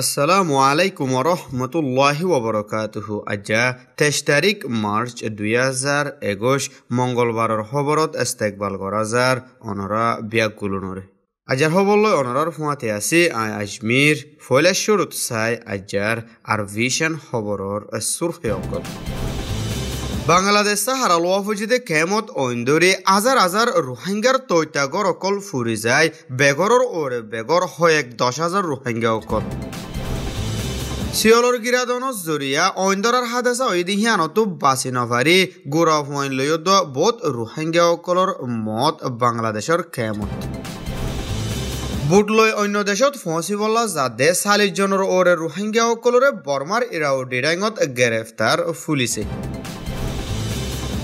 السلام علیکم ورحمۃ اللہ وبرکاتہ اجا تیئیس تاریخ مارچ دو ہزار ایکش منگلوار خبرت استقبال گرازار انورا بیاکل نور اجار ہبل انورار فواتے آسی آئی اجمیر فلیشور سائے اجار اور ویشن خبر سرخی اکل বাংলাদেশ সাহারা লওয়া ফুজিদে কেমত ঐন্দরে আজার আজার রোহিঙ্গার তৈত্যাগর অকল ফুরি যায় বেগরর ওরে বেগর হয় এক দশ হাজার রোহিঙ্গা অকল সিয়লর গিরা দনস জরিয়া অইন্দরার হাদাসা ওইদি হিয়ানতো বাঁচি নভারি গোরা হুয়াইন লইয়ত বোধ রোহিঙ্গাসকলর মত বাংলাদেশৰ খেমত বুট লৈ অন্য দেশত ফঁচিবলা যাদে চাল্লিছজনৰ ওৰে ৰোহিংগীয়াসকলৰে বৰ্মাৰ ইৰাও ডিডাইঙত গ্ৰেপ্তাৰ ফুলিছে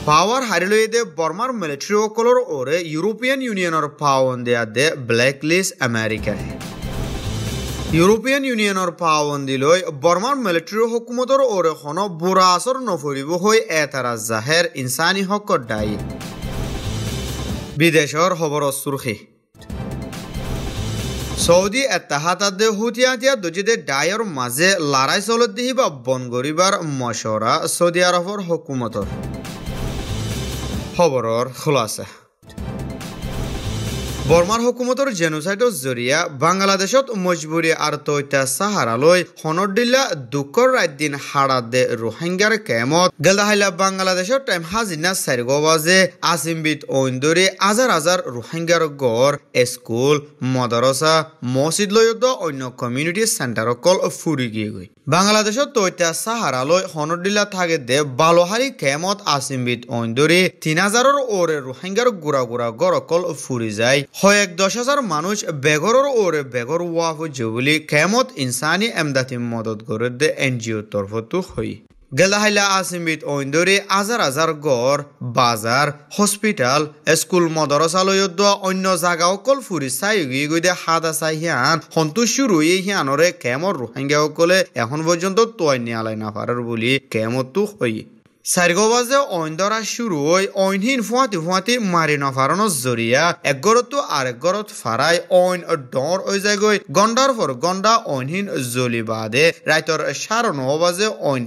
পাৱাৰ লৈ দে বৰ্মাৰ মিলিটাৰীসকলৰ ওৰে ইউৰোপীয়ান ইউনিয়নৰ পাৱন দিয়া দে ব্লেক লিষ্ট আমেৰিকাৰে ইউৰোপিয়ান ইউনিয়নৰ পাবন্দী লৈ বৰ্মাৰ মিলিটাৰী হুকুমতৰ ওৰেখনক বুঢ়া আচৰ নফৰিব হৈ এটা জাহেৰ ইনচানী হক দায়ী বিদেশৰ খবৰ চুৰ্খী চৌদি এটাহাতে সুতিয়াতিয়া দুজিদে ডায়ৰ মাজে লাৰাই চলত দিহি বা বন কৰিবাৰ মচৰা চৌদি আৰবৰ হুকুমতৰ খবৰৰ খোলাচা বৰ্মাৰ হকুমতৰ জেনোচাইডৰ জৰিয়া বাংলাদেশত মজবুৰী আৰু তৈতা চাহাৰালৈ সনদিল্লা দুখৰ ৰাইত হাৰা দে ৰোহিংগাৰ কেমত গেলাহাইলা বাংলাদেশৰ টাইম হাজিনা চাৰিগ' বাজে আছিমবিদ ঐন্দৰি হাজাৰ আজাৰ ৰোহিংগাৰ গড় স্কুল মদৰচা মছজিদলৈতো অন্য কমিউনিটি চেণ্টাৰ অকল ফুৰি গৈ গৈ বাংলাদেশত তৈতা চাহাৰালৈ সনদিল্লা থাকে দে বালোহাৰী কেমত আছিমবিদ ঐন্দৰী তিনি হাজাৰৰ ওৰে ৰোহিংগাৰ গুৰা গুৰা গড় অকল ফুৰি যায় হয়েক দশ হাজার মানুষ বেগরর ওরে বেগর ওয়াফ জবুলি কেমত ইনসানি এমদাতি মদত করে দে এনজিও তরফ তু হই গেলাহাইলা আসিমিত ঐন্দরে আজার আজার গড় বাজার হসপিটাল স্কুল মদরসালয়ত দোয়া অন্য জাগা অকল ফুরি চাই গিয়ে গৈ দিয়ে হাত আছা হিয়ান সন্তুষ্টি ৰুই হিয়ানৰে কেমৰ ৰোহিংগীয়াসকলে এখন পৰ্যন্ত তোৱাই নিয়ালাই নাপাৰ বুলি কেমতো হয় سرگاوازه آیندار شروع آین هین فواتی فوات مارینا فرانو زوریه اگرتو ارگرت فرای آین دار اوزگوی گندار فر گندا آین هین زولی باده رایتر شارنو وازه آین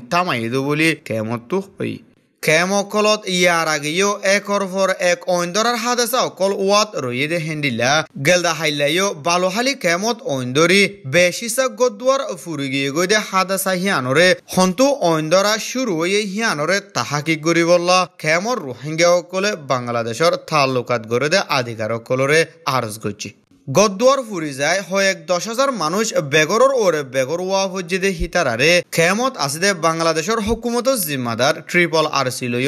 دو بولی که تو خویی কেমকলত ইয়ার আগেও একর পর এক ঐন্দরার হাদেসা অকল ওয়াত রয়ে দে হেন্ডিলা গেলদা হাইলাইও বালোহালি কেমত ঐন্দরি বেশিসা গদুয়ার ফুরি গিয়ে গই দে হাদেসা হিয়ানরে হন্তু ঐন্দরা শুরু হয়ে হিয়ানরে তাহাকি গরি বললা কেমর রোহিঙ্গা অকলে বাংলাদেশের তাল্লুকাত গড়ে দে আধিকার অকলরে আরজ করছি গদ্বর ফুরি যায় হয় এক দশ হাজার মানুষ বেগরর ওরে বেগরওয়া হজিদে হিতারারে খেমত আছে দে বাংলাদেশের হকুমত জিম্মাদার ট্রিপল আর সি লৈ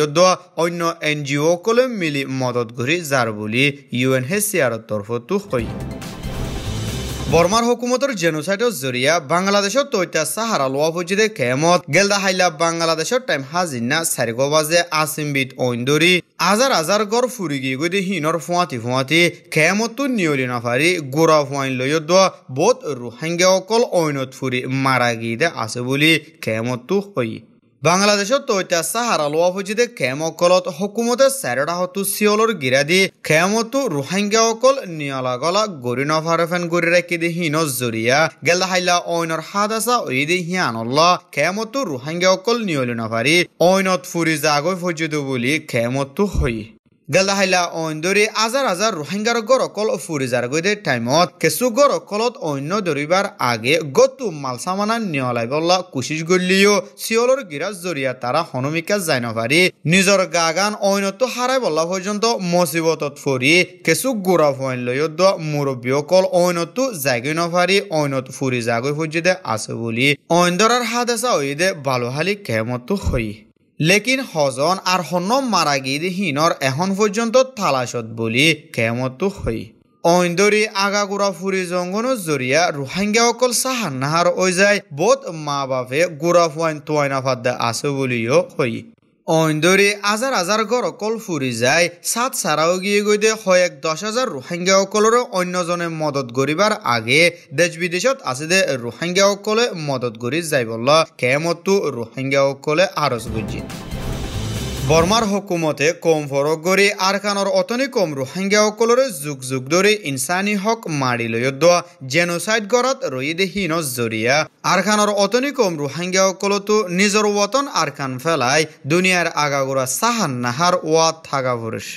অন্য এন জি অ কলে মিলি মদত ঘুরি যার বলে U N H C R তরফতো হয়ে বৰ্মাৰ হকুমতৰ জেনোসাইডৰ জৰিয়া বাংলাদেশৰ তৈতা সাহাৰা লোয়া ফজিদে খেমত গেলদা হাইলা বাংলাদেশেৰ টাইম হাজিনা সাৰিগ বাজে আসিমবিদ ঐন্দৰি আজাৰ আজাৰ গড় ফুৰি গিয়ে গদি হিনৰ ফুৱাতি ফুয়াতি খেমতু নিয়লি নাফাৰি গোড়া ফুয়াইন লয় বোধ ৰোহিঙ্গা অকল ঐনত ফুৰি মাৰা গিয়ে আছে বুলি খেমতু হয় বাংলাদেশত তৈতা সাহারা লোয়া খেম অকলত হকুমতে সেরডা হতু সিওলর দি খেমতু রোহিঙ্গা অকল নিয়ালা গলা গরি নভারফেন গরি রাখি দি হিন জরিয়া গেল হাইলা অইনর হাদাসা ওইদে হিয়ানল্লা খেমতু রোহিঙ্গা অকল নিয়লি নভারি অইনত ফুরি জাগৈ ফজিদু বুলি খেমতু হই গেলাহাইলা অইন দৰি আজাৰ আজাৰ ৰোহিংগাৰ গড় অকল ফুৰি যাৰ গৈ দে টাইমত কেঁচু গড় অকলত অন্য ধৰিবাৰ আগে গতো মালচামানা নিয়লাই বলা কোচিছ গলিও চিঅলৰ গিৰাজ জৰিয়া তাৰা হনুমিকা জান পাৰি নিজৰ গা গান অইনতো হাৰাই বলা পৰ্যন্ত মচিবতত ফুৰি কেঁচু গৌৰৱ হৈন লৈ মুৰব্বী অকল অইনতো জাগি নফাৰি অইনত ফুৰি যাগৈ সুজিদে আছে বুলি অইন দৰাৰ হাত এচা অইদে বালুহালি কেমতো হয় লেকিন হজন আর হন মারাগিদ হিনর এখন পৰ্যন্ত থালাচত বুলি কেমতো হই ঐন্দরি আগাগুড়া ফুরি জঙ্গনো জরিয়া রোহিঙ্গা অকল সাহান নাহার ওই যায় বোধ মা বাপে গুড়া ফুয়াইন টুৱাইনাফাদ ফাদ্দা আছে বলিও হই অইনদৰি হাজাৰ হাজাৰ ঘৰ অকল ফুৰি যায় চাত চাৰাও গিয়ে গৈ দে এক দহ হাজাৰ ৰোহিংগীয়াসকলৰো অন্যজনে মদত কৰিবৰ আগে দেশ বিদেশত আছে দে ৰোহিংগীয়াসকলে মদত কৰি যাই বল কেমতো ৰোহিংগীয়াসকলে আৰজ বুজিছে বৰ্মাৰ হকুমতে কম ফৰক কৰি আৰখানৰ অতনি কম ৰোহিংগীয়াসকলৰে যুগ যুগ ধৰি ইনছানী হক মাৰি লৈ দোৱা জেনচাইড গড়াত ৰৈ দেহীন জৰিয়া আৰখানৰ অতনি কম ৰোহিংগীয়াসকলতো নিজৰ ৱতন আৰখান পেলাই দুনিয়াৰ আগাগোৰা চাহান নাহাৰ ৱাত থাকা পুৰুষ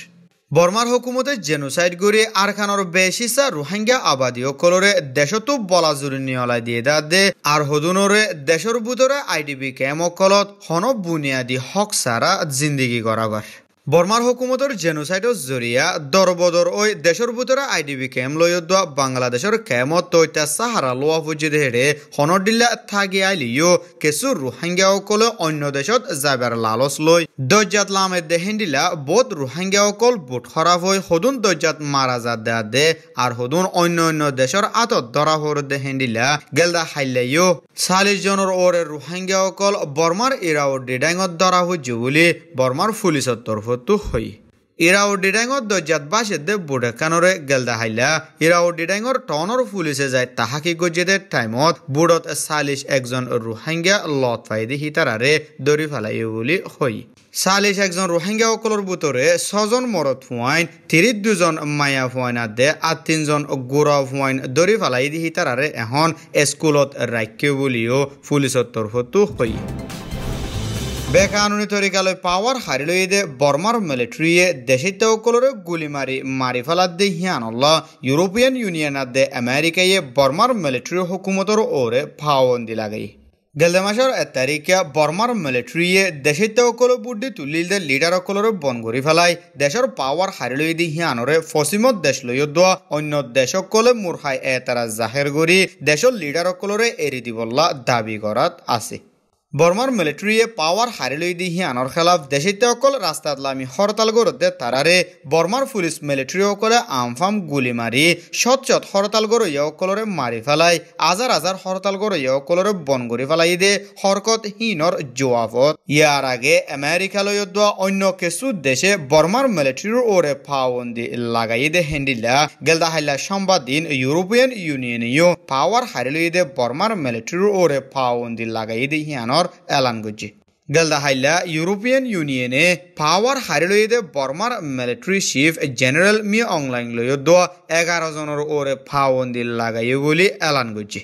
বর্মার হুকুমতে জেনোসাইড গড়ি আরখানোর বেশিসা রোহিঙ্গা আবাদী সকলরে দেশতো বলা জুরি নিয়লাই দিয়ে দাদে আর হদুনরে দেশর বুতরে আইডিবি কেমকলত হন বুনিয়াদী হক সারা জিন্দিগি করাগর বর্মার হুকুমতর জেনোসাইডর জরিয়া দরবদর ওই দেশের ভিতরে বি ক্যাম্প লৈ দোয়া বাংলাদেশের ক্যামত তৈতা সাহারা লোয়া ফুজিদ হেরে হনডিল্লা থাকি আইলিও কিছু রোহিঙ্গাসকলে অন্য দেশত যাবার লালচ লৈ দরজাত লামে দেহেন্দিলা বোধ রোহিঙ্গাসকল বোট খরাব হয়ে সদুন দরজাত মারা যা দেয়া দে আৰু সদুন অন্য অন্য দেশের আতত ধরা হর দেহেন্দিলা গেলদা হাইলাইও চাল্লিশ জনের ওরে রোহিঙ্গাসকল বৰ্মাৰ ইরাও ডিডাঙত ধরা হয়েছে বুলি বৰ্মাৰ পুলিশের তরফত গতো হই ইরাও ডিডাঙর দজাত বা সেদে বুড়ে কানরে গেল দেখাইলা ইরাও ডিডাঙর টনর পুলিশে যায় তাহাকি গজেদে টাইমত বুড়ত সালিশ একজন রোহিঙ্গা লত ফাইদি হিতারারে দরি ফেলাই বলি হই চালিশ একজন রোহিঙ্গা সকলের বুতরে ছজন মরত হুয়াইন তিরিশ দুজন মায়া ফুয়াইন আদে আর তিনজন গৌরব হুয়াইন দরি ফেলাই দি হিতারারে এখন স্কুলত রাখ্য বলিও পুলিশের তরফতো হই বেকানুনি তরিকালৈ পাৱাৰ দে বৰ্মাৰ মিলিটাৰীয়ে দেশী তেওঁকলৰে গুলি মাৰি মাৰি ফেলাদে হিয়ানল্ল ইউৰোপিয়ান ইউনিয়নাদে আমেৰিকায়ে বৰ্মাৰ হুকুমতর ওরে ফাওন দি লাগাই গেল মাসের এক তারিখে বর্মার মিলিটারিয়ে দেশের কল বুদ্ধি দে লিডার কলরে বন ঘুরি ফেলায় দেশের পাওয়ার হারিলৈ দি হিয়ানরে ফসিমত দেশ লইয় দোয়া অন্য দেশ অকলে মূর্খায় এতারা জাহের করি দেশের লিডার কলরে এৰি দিবল্লা দাবী করাত আছে বর্মার মিলিটারিয়ে পাওয়ার হারিলই দিহি হিয়ানোর খেলাফ দেশিতে অকল রাস্তাত লামি হরতাল গড়তে তারারে বর্মার পুলিশ মিলিটারি অকলে আমফাম গুলি মারি সচ্চত হরতাল গড়ইয়া অকলরে মারি ফেলাই আজার আজার হরতাল গড়ইয়া অকলরে বন গড়ি ফেলাই দে হরকত হিনর জোয়াফত ইয়ার আগে আমেরিকা আমেরিকালয় দোয়া অন্য কিছু দেশে বর্মার মিলিটারির ওরে ফাওয়ন্দি লাগাই দে হেন্ডিলা গেলদা হাইলা সংবাদ দিন ইউরোপিয়ান ইউনিয়নেও পাওয়ার হারিলই দে বর্মার মিলিটারির ওরে ফাওয়ন্দি লাগাই দে হিয়ানোর আইনৰ এলান করছে গেলদা হাইলা ইউরোপিয়ান ইউনিয়নে পাওয়ার হারিলইদে বর্মার military chief general Min Aung Hlaing লইয় দ এগারো জনের ওরে ফাওয়ন্দি লাগাইয়ে বলে এলান করছে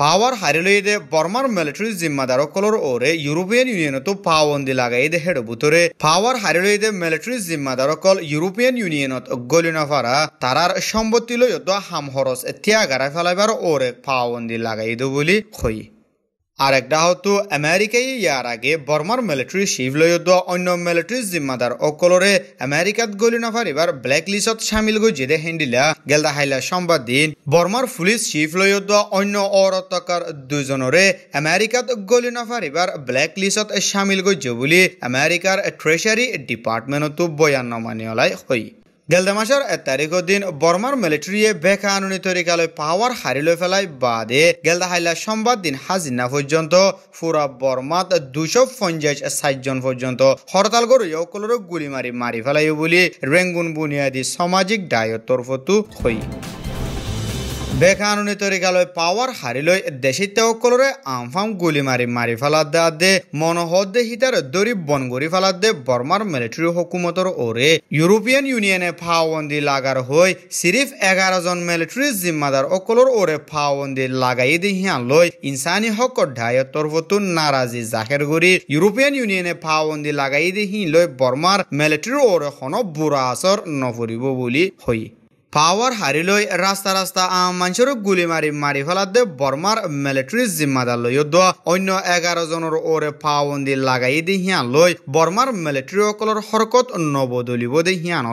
পাওয়ার হারিলইদে বর্মার মিলিটারি জিম্মাদার কলর ওরে ইউরোপিয়ান ইউনিয়নে তো ফাওয়ন্দি দে হেড বুতরে পাওয়ার হারিলইদে মিলিটারি জিম্মাদার কল ইউরোপিয়ান ইউনিয়নত গলিনা ফারা তারার সম্পত্তি লইয় দ হাম খরচ ত্যাগারা ফেলাইবার ওরে ফাওয়ন্দি দে বলে কয় আর একটা হতো আমেরিকায় ইয়ার আগে বর্মার মিলিটারি শিবলৈ অন্য মিলিটারি জিম্মাদার অকলরে আমেরিকাত গলি এবার ব্ল্যাক লিস্টত সামিল জেদে হেন্ডিলা গেলদা হাইলা সম্বাদ দিন বর্মার পুলিশ শিবলৈ অন্য অরতকার দুজনরে আমেরিকাত গলি এবার ব্ল্যাক লিস্টত সামিল গো বুলি আমেরিকার ট্রেসারি ডিপার্টমেন্টতো বয়ান নমানিয়লাই হয় মাসের এক তারিখের দিন বর্মার মিলিটারিয়ে বেকানুনি তরিকালয় পাওয়ার লো ফেলাই বাদে গেলদা হাইলা সোমবার দিন হাজিনা পর্যন্ত পুরা বর্মাত দুশো পঞ্চাশ সাতজন পর্যন্ত হরতাল করে সকলের গুলি মারি মারি ফেলাই বলে রেঙ্গুন বুনিয়াদী সামাজিক দায়ের তরফতু হই বেকানুনী তৰিকালৈ পাৱাৰ হাৰি লৈ দেশিতসকলৰে আমফাম গুলী মাৰি মাৰি ফেলাত দে আদে মনোহৰ দে সীতাৰ দৰি বন গৰি ফেলাত দে বৰ্মাৰ মিলিটেৰী হকুমতৰ ওৰে ইউৰোপীয়ান ইউনিয়নে ফাওবন্দী লাগাৰ হৈ চিৰিফ এঘাৰজন মিলিটেৰী জিম্মাদাৰ অকলৰ ওৰে ফাওবন্দী লাগাই দি লৈ ইনচানী হকৰ ধায়ত তৰফতো নাৰাজী জাহেৰ কৰি ইউৰোপীয়ান ইউনিয়নে ফাওবন্দী লাগাই লৈ বৰ্মাৰ মিলিটেৰীৰ ওৰে বুঢ়া আচৰ নফুৰিব বুলি হয় পাওয়ার হারিল রাস্তা রাস্তা আম মানুষের গুলি মারি মারি ফেলাতে বর্মার মিলিটারি জিম্মাদার লই অন্য এগারো জনের ওরে পাবন্দি লাগাই দি হিয়া লই বর্মার মিলিটারি অকলের হরকত নবদলিব দে হিয়ান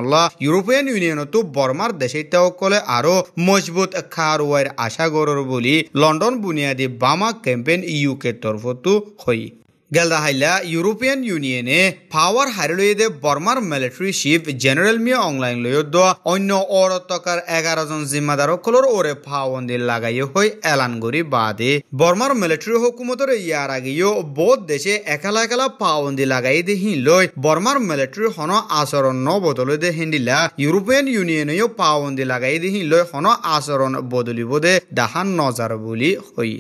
ইউরোপিয়ান ইউনিয়নতো বর্মার দেশেতে অকলে আরো মজবুত খারুয়ার আশা করর বলি লন্ডন বুনিয়াদী বামা ক্যাম্পেইন ইউকে তরফতো হই গেলদা হাইলা ইউরোপিয়ান ইউনিয়নে পাওয়ার হারিলইয়েদে বর্মার military chief general Min Aung Hlaing লইয়দ অন্য অরতকার এগারো জন জিম্মাদারকলর ওরে ফাওয়ন্দি লাগাই হই এলান গরি বাদে বর্মার মিলিটারি হুকুমতর ইয়ার আগেও বোধ দেশে একালা একালা পাওয়ন্দি লাগাই দে হিলই বর্মার মিলিটারি হন আচরণ ন বদলে দে হিন্দিলা ইউরোপিয়ান ইউনিয়নেও পাওয়ন্দি লাগাই দে হিলই হন আচরণ বদলিব দে দাহান নজার বলি হই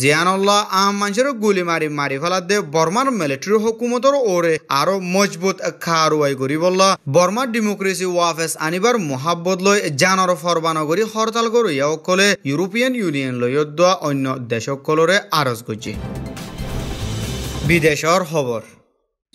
জিয়ানুল্লাহ আহমাঞ্জের গুলি মারি মারি দে বর্মার মিলিটারি হুকুমতর ওরে আরো মজবুত খারুয়াই করি বলল বর্মার ডেমোক্রেসি ওয়াফেস আনিবার মহাব্বত লই জানর ফরবানা করি হরতাল করিয়া অকলে ইউরোপিয়ান ইউনিয়ন লই অন্য দেশসকলরে আরজ করছে বিদেশৰ খবৰ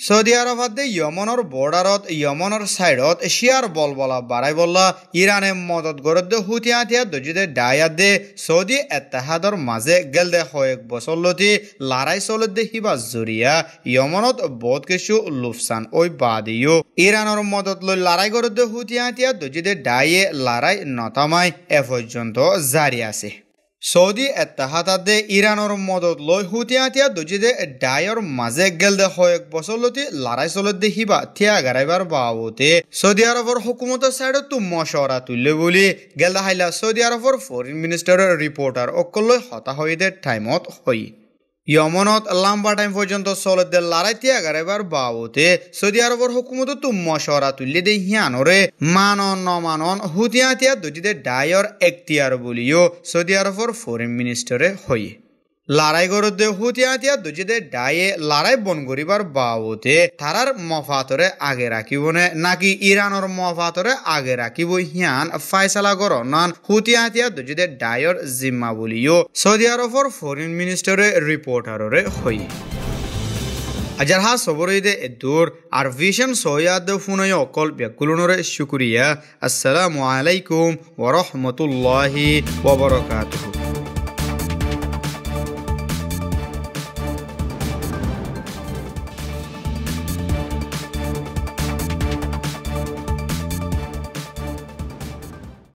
সৌদি আৰৱতে য়মনৰ বৰ্ডাৰত য়মনৰ ছাইডত এছিয়াৰ বল বলা বাৰাই বল্লা ইৰাণে মদত গৰদ্দ হুতিয়া তিয়া দজিদে ডায়াদে সৌদি এত্তাহাদৰ মাজে গেলদে হয়েক বছৰলতি লাৰাই চলদে হিবা জৰিয়া য়মনত বহুত কিছু লোফচান ঐ বাদিও ইৰাণৰ মদত লৈ লাৰাই গৰদ্দ হুতিয়া তিয়া দজিদে ডায়ে লাৰাই নতামাই এ পৰ্যন্ত জাৰি আছে চৌদি এতাহাতে ইৰাণৰ মদত লৈ সুতীয়া থিয়া দুজিদে ডায়ৰ মাজে গেল দেশ এক বছৰলৈ লাৰাই চলত দেখিবা থিয়া গাৰাইবাৰ বাবতে চৌদি আৰবৰ হুকুমতৰ ছাইডতো মচৰা তুলিলে বুলি গেল দেখাইলা চৌদি আৰবৰ ফৰেন মিনিষ্টাৰৰ ৰিপৰ্টাৰ অকল লৈ হতাশ হৈ দে টাইমত হয় ইয়মনত লম্বা টাইম পর্যন্ত সলদের লড়াই ত্যাগার এবার বাবুতে সৌদি আরবর হুকুমত তুম্ম সরা তুললে দে হিয়ানরে মানন নমানন হুতিয়া তিয়া দুটিতে ডায়র এক্তিয়ার বলিও সৌদি আরবর ফরেন মিনিস্টারে হয়ে লড়াই গরুতে হুতিয়া হাতিয়া দুজিদে ডায়ে লড়াই বন করিবার বাবতে তারার মফাতরে আগে রাখিব নে নাকি ইরানোর মফাতরে আগে রাখিব হিয়ান ফাইসালা গরনান হুতিয়া হাতিয়া দুজিদে ডায়র জিম্মা বলিও সৌদি আরবর ফরেন মিনিস্টারে রিপোর্টাররে হই আজারহা সবরইদে দূর আর ভিশন সৈয়াদ ফুনয় অকল ব্যাকুলনরে শুকরিয়া আসসালামু আলাইকুম ওয়া রাহমাতুল্লাহি ওয়া বারাকাতুহু